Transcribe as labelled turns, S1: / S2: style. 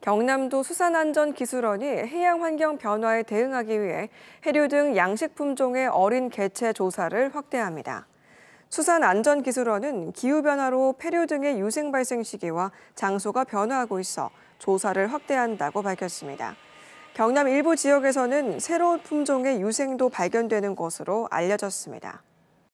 S1: 경남도 수산안전기술원이 해양 환경 변화에 대응하기 위해 해류 등 양식 품종의 어린 개체 조사를 확대합니다. 수산안전기술원은 기후변화로 폐류 등의 유생 발생 시기와 장소가 변화하고 있어 조사를 확대한다고 밝혔습니다. 경남 일부 지역에서는 새로운 품종의 유생도 발견되는 것으로 알려졌습니다.